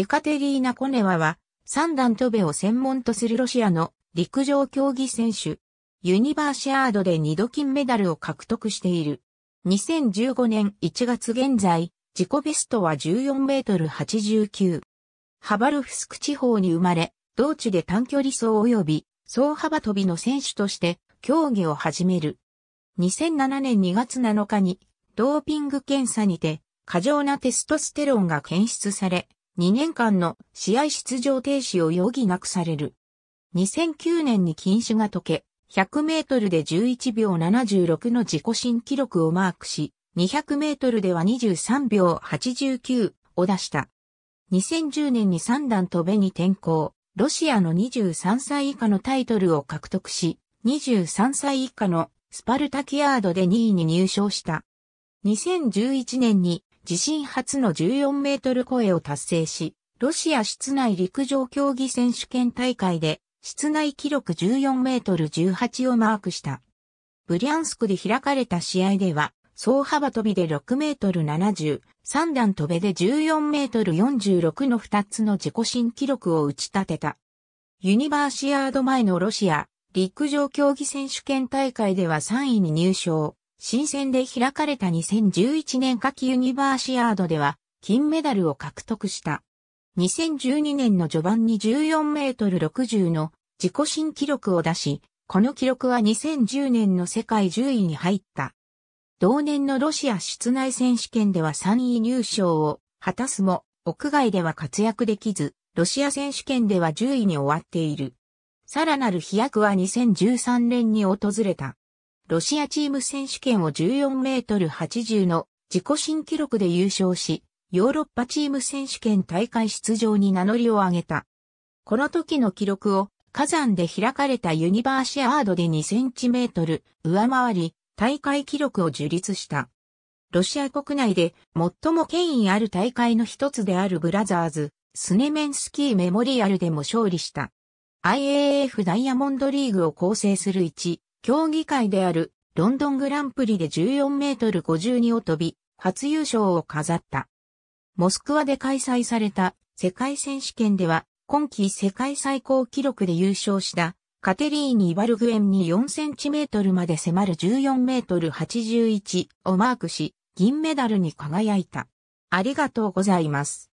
エカテリーナ・コネワは、三段跳べを専門とするロシアの陸上競技選手。ユニバーシアードで2度金メダルを獲得している。2015年1月現在、自己ベストは14メートル89。ハバルフスク地方に生まれ、同地で短距離走及び、総幅跳びの選手として、競技を始める。2007年2月7日に、ドーピング検査にて、過剰なテストステロンが検出され、2年間の試合出場停止を余儀なくされる。2009年に禁止が解け、100メートルで11秒76の自己新記録をマークし、200メートルでは23秒89を出した。2010年に三段飛べに転向、ロシアの23歳以下のタイトルを獲得し、23歳以下のスパルタキアードで2位に入賞した。2011年に自身初の14メートル超えを達成し、ロシア室内陸上競技選手権大会で、室内記録14メートル18をマークした。ブリャンスクで開かれた試合では、総幅飛びで6メートル70、3段飛べで14メートル46の2つの自己新記録を打ち立てた。ユニバーシアード前のロシア陸上競技選手権大会では3位に入賞。新鮮で開かれた2011年夏季ユニバーシアードでは金メダルを獲得した。2012年の序盤に14メートル60の自己新記録を出し、この記録は2010年の世界10位に入った。同年のロシア室内選手権では3位入賞を果たすも、屋外では活躍できず、ロシア選手権では10位に終わっている。さらなる飛躍は2013年に訪れた。ロシアチーム選手権を14メートル80の自己新記録で優勝し、ヨーロッパチーム選手権大会出場に名乗りを上げた。この時の記録を火山で開かれたユニバーシアードで2センチメートル上回り、大会記録を樹立した。ロシア国内で最も権威ある大会の一つであるブラザーズ、スネメンスキーメモリアルでも勝利した。IAF ダイヤモンドリーグを構成する1、競技会であるロンドングランプリで14メートル52を飛び、初優勝を飾った。モスクワで開催された世界選手権では、今季世界最高記録で優勝したカテリーニ・イバルグエンに4センチメートルまで迫る14メートル81をマークし、銀メダルに輝いた。ありがとうございます。